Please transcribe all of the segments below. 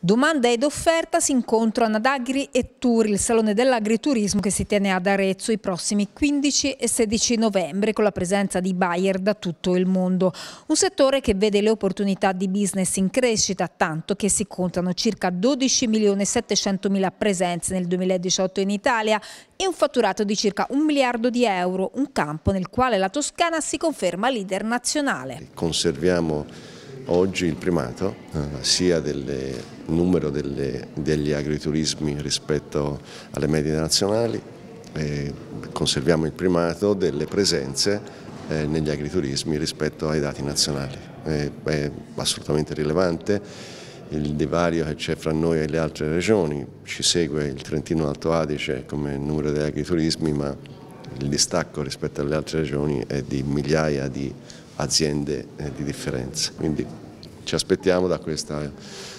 Domanda ed offerta si incontrano ad Agri e Tour, il salone dell'agriturismo che si tiene ad Arezzo i prossimi 15 e 16 novembre con la presenza di buyer da tutto il mondo. Un settore che vede le opportunità di business in crescita, tanto che si contano circa 12.700.000 presenze nel 2018 in Italia e un fatturato di circa un miliardo di euro, un campo nel quale la Toscana si conferma leader nazionale. Conserviamo oggi il primato eh, sia del numero delle, degli agriturismi rispetto alle medie nazionali, eh, conserviamo il primato delle presenze eh, negli agriturismi rispetto ai dati nazionali. è assolutamente rilevante il divario che c'è fra noi e le altre regioni, ci segue il Trentino Alto Adige come numero degli agriturismi ma il distacco rispetto alle altre regioni è di migliaia di aziende eh, di differenza. Quindi ci aspettiamo da questa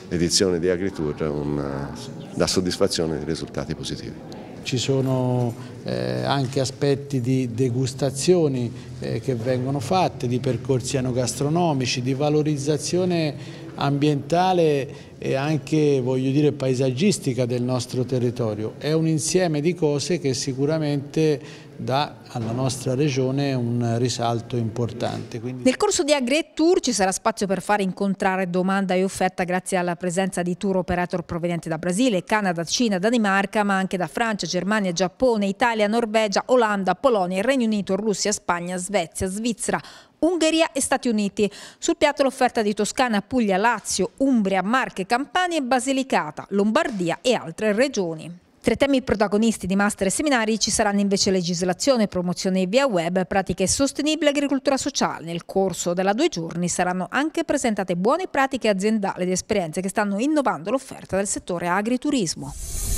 edizione di Agritour una, eh, la soddisfazione di risultati positivi ci sono eh, anche aspetti di degustazioni eh, che vengono fatte, di percorsi enogastronomici, di valorizzazione ambientale e anche voglio dire, paesaggistica del nostro territorio. È un insieme di cose che sicuramente dà alla nostra regione un risalto importante. Quindi... Nel corso di Agri Tour ci sarà spazio per fare incontrare domanda e offerta grazie alla presenza di tour operator provenienti da Brasile, Canada, Cina, Danimarca, ma anche da Francia, Germania, Giappone, Italia, Norvegia, Olanda, Polonia, Regno Unito, Russia, Spagna, Svezia, Svizzera, Ungheria e Stati Uniti. Sul piatto l'offerta di Toscana, Puglia, Lazio, Lazio, Umbria, Marche, Campania e Basilicata, Lombardia e altre regioni. Tra i temi protagonisti di master e seminari ci saranno invece legislazione, promozione via web, pratiche sostenibili e agricoltura sociale. Nel corso della due giorni saranno anche presentate buone pratiche aziendali ed esperienze che stanno innovando l'offerta del settore agriturismo.